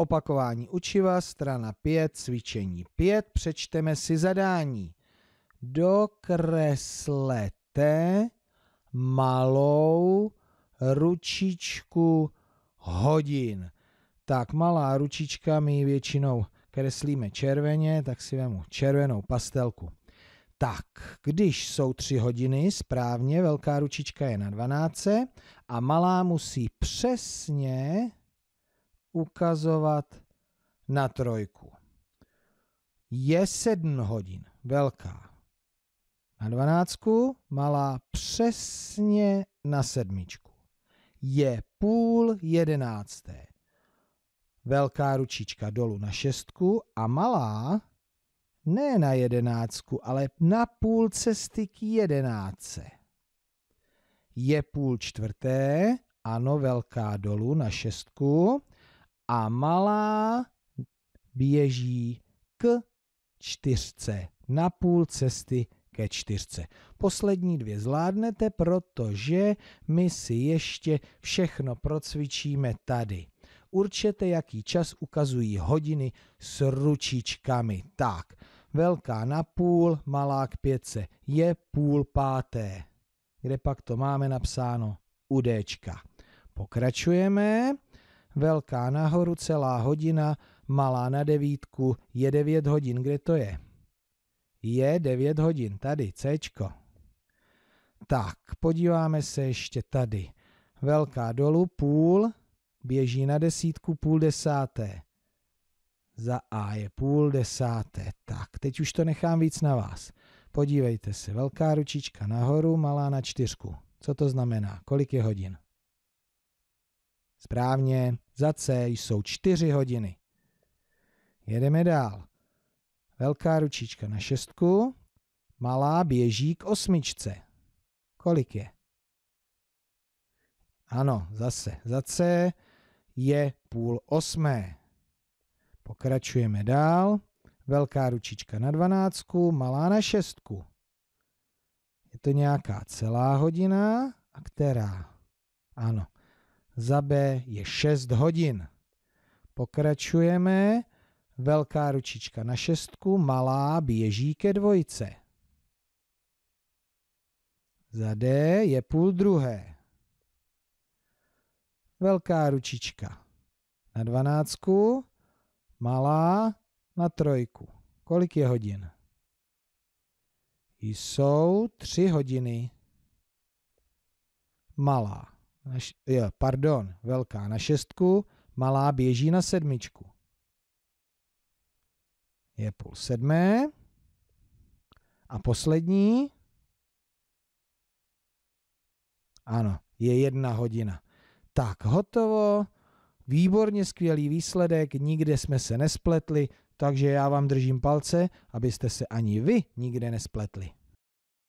Opakování učiva, strana 5, cvičení 5, přečteme si zadání. Dokreslete malou ručičku hodin. Tak malá ručička, my většinou kreslíme červeně, tak si vemu červenou pastelku. Tak, když jsou tři hodiny, správně, velká ručička je na 12 a malá musí přesně ukazovat na trojku. Je sedm hodin, velká. Na dvanáctku, malá přesně na sedmičku. Je půl jedenácté. Velká ručička dolů na šestku a malá ne na jedenáctku, ale na půl cesty k jedenáctce. Je půl čtvrté, ano, velká dolů na šestku a malá běží k čtyřce, na půl cesty ke čtyřce. Poslední dvě zvládnete, protože my si ještě všechno procvičíme tady. Určete, jaký čas ukazují hodiny s ručičkami. Tak, velká na půl, malá k pětce. Je půl páté. Kde pak to máme napsáno? U Dčka. Pokračujeme velká nahoru celá hodina, malá na devítku, je 9 hodin. Kde to je? Je 9 hodin, tady, C. Tak, podíváme se ještě tady. Velká dolů, půl, běží na desítku, půl desáté. Za A je půl desáté. Tak, teď už to nechám víc na vás. Podívejte se, velká ručička nahoru, malá na čtyřku. Co to znamená? Kolik je hodin? Správně, za C jsou 4 hodiny. Jedeme dál. Velká ručička na šestku, malá běží k osmičce. Kolik je? Ano, zase, za C je půl osmé. Pokračujeme dál. Velká ručička na dvanáctku, malá na šestku. Je to nějaká celá hodina a která? Ano, za B je 6 hodin. Pokračujeme. Velká ručička na šestku, malá běží ke dvojce. Za D je půl druhé. Velká ručička na dvanáctku, malá na trojku. Kolik je hodin? Jsou tři hodiny. Malá na š- jo, pardon, velká na šestku, malá běží na sedmičku. Je půl sedmé. A poslední, ano, je jedna hodina. Tak, hotovo, výborně skvělý výsledek, nikde jsme se nespletli, takže já vám držím palce, abyste se ani vy nikde nespletli.